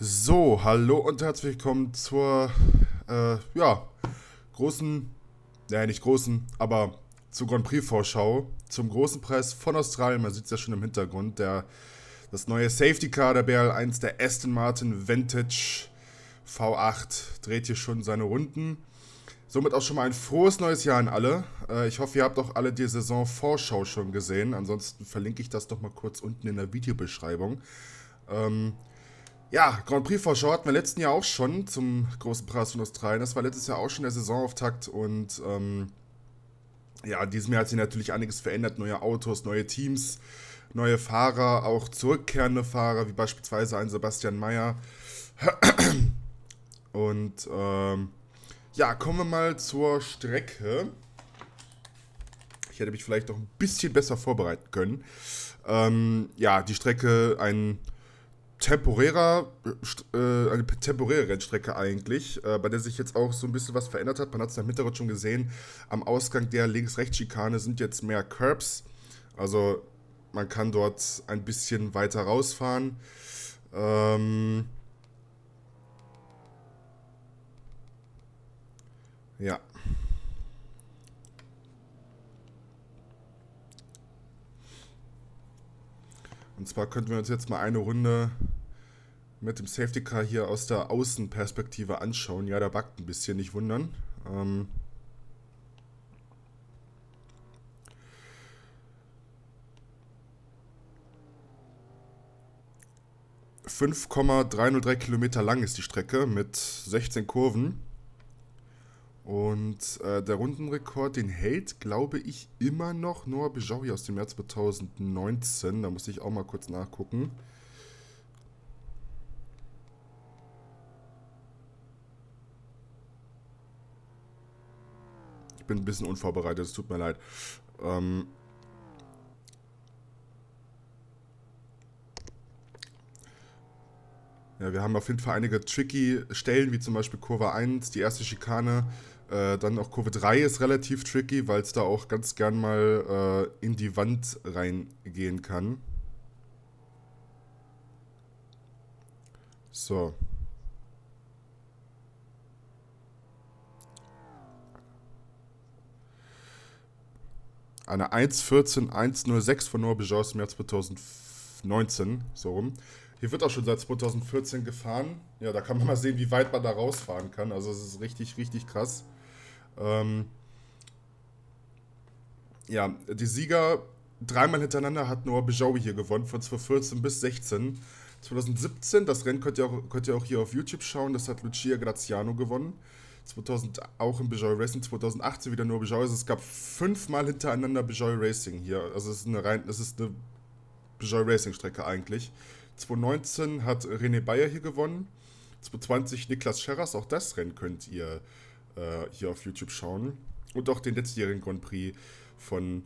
So, hallo und herzlich willkommen zur, äh, ja, großen, naja, nicht großen, aber zur Grand Prix-Vorschau, zum großen Preis von Australien. Man sieht es ja schon im Hintergrund, der, das neue Safety Car der BL1, der Aston Martin Vantage V8, dreht hier schon seine Runden. Somit auch schon mal ein frohes neues Jahr an alle. Äh, ich hoffe, ihr habt auch alle die Saison-Vorschau schon gesehen. Ansonsten verlinke ich das doch mal kurz unten in der Videobeschreibung. Ähm, ja, Grand Prix for Short hatten wir letzten Jahr auch schon zum großen Preis von Australien. Das war letztes Jahr auch schon der Saisonauftakt und ähm, ja, diesem Jahr hat sich natürlich einiges verändert. Neue Autos, neue Teams, neue Fahrer, auch zurückkehrende Fahrer, wie beispielsweise ein Sebastian Mayer. Und ähm, ja, kommen wir mal zur Strecke. Ich hätte mich vielleicht noch ein bisschen besser vorbereiten können. Ähm, ja, die Strecke, ein temporärer, äh, eine temporäre Rennstrecke eigentlich, äh, bei der sich jetzt auch so ein bisschen was verändert hat. Man hat es im Hintergrund schon gesehen, am Ausgang der Links-Rechts-Schikane sind jetzt mehr Curbs. Also man kann dort ein bisschen weiter rausfahren. Ähm ja. Und zwar könnten wir uns jetzt mal eine Runde mit dem Safety Car hier aus der Außenperspektive anschauen. Ja, da backt ein bisschen, nicht wundern. Ähm ...5,303 Kilometer lang ist die Strecke mit 16 Kurven. Und äh, der Rundenrekord, den hält, glaube ich, immer noch Noah Bijoui aus dem Jahr 2019. Da muss ich auch mal kurz nachgucken. bin ein bisschen unvorbereitet, es tut mir leid. Ähm ja, wir haben auf jeden Fall einige tricky Stellen, wie zum Beispiel Kurve 1, die erste Schikane. Äh, dann auch Kurve 3 ist relativ tricky, weil es da auch ganz gern mal äh, in die Wand reingehen kann. So. eine 1.14.106 von Noah Bejors im Jahr 2019, so rum. Hier wird auch schon seit 2014 gefahren. Ja, da kann man mal sehen, wie weit man da rausfahren kann. Also es ist richtig, richtig krass. Ähm ja, die Sieger dreimal hintereinander hat Noah Bejawi hier gewonnen, von 2014 bis 16. 2017, das Rennen könnt ihr, auch, könnt ihr auch hier auf YouTube schauen, das hat Lucia Graziano gewonnen. 2000, auch im Bejoy Racing, 2018 wieder nur Bejoy. Also es gab fünfmal hintereinander Bejoy Racing hier. Also es ist eine rein, es ist eine Bejoy Racing Strecke eigentlich. 2019 hat René Bayer hier gewonnen. 2020 Niklas Scherras, auch das Rennen könnt ihr äh, hier auf YouTube schauen. Und auch den letztjährigen Grand Prix von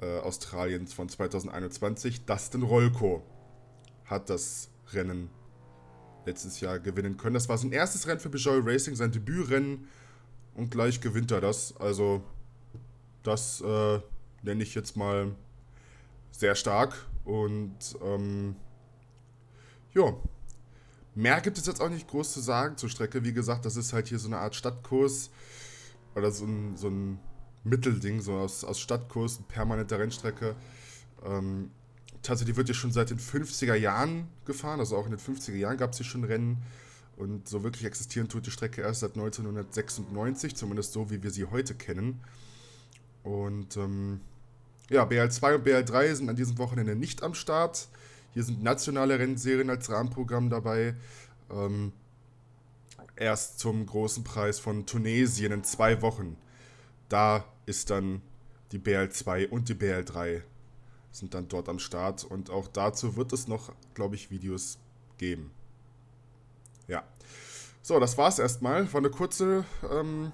äh, Australien von 2021, Dustin Rolko hat das Rennen letztes Jahr gewinnen können. Das war sein erstes Rennen für Peugeot Racing, sein Debütrennen und gleich gewinnt er das. Also das äh, nenne ich jetzt mal sehr stark und ähm, ja, mehr gibt es jetzt auch nicht groß zu sagen zur Strecke. Wie gesagt, das ist halt hier so eine Art Stadtkurs oder so ein, so ein Mittelding, so aus, aus Stadtkurs, permanente Rennstrecke. Ähm, tatsächlich wird ja schon seit den 50er Jahren gefahren, also auch in den 50er Jahren gab es hier schon Rennen. Und so wirklich existieren tut die Strecke erst seit 1996, zumindest so, wie wir sie heute kennen. Und ähm, ja, BL2 und BL3 sind an diesem Wochenende nicht am Start. Hier sind nationale Rennserien als Rahmenprogramm dabei. Ähm, erst zum großen Preis von Tunesien in zwei Wochen. Da ist dann die BL2 und die BL3 sind dann dort am Start. Und auch dazu wird es noch, glaube ich, Videos geben. Ja. So, das war's erstmal. War eine kurze, ähm,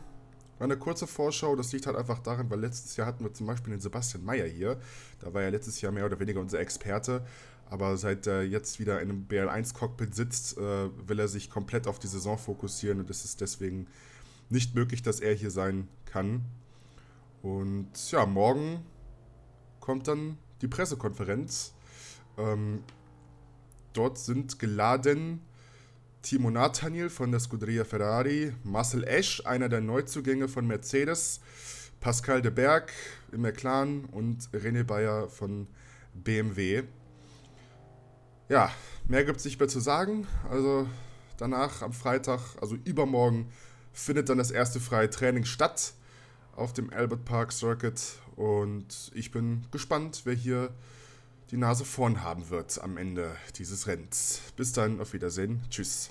war eine kurze Vorschau. Das liegt halt einfach daran, weil letztes Jahr hatten wir zum Beispiel den Sebastian Meyer hier. Da war ja letztes Jahr mehr oder weniger unser Experte. Aber seit er jetzt wieder in einem BL1-Cockpit sitzt, äh, will er sich komplett auf die Saison fokussieren und es ist deswegen nicht möglich, dass er hier sein kann. Und ja, morgen kommt dann die Pressekonferenz. Ähm, dort sind geladen Timo Nathaniel von der Scuderia Ferrari, Marcel Esch, einer der Neuzugänge von Mercedes, Pascal de Berg im McLaren und René Bayer von BMW. Ja, mehr gibt es nicht mehr zu sagen. Also danach am Freitag, also übermorgen, findet dann das erste freie Training statt auf dem Albert Park Circuit und ich bin gespannt, wer hier die Nase vorn haben wird am Ende dieses Rennens. Bis dann, auf Wiedersehen, tschüss.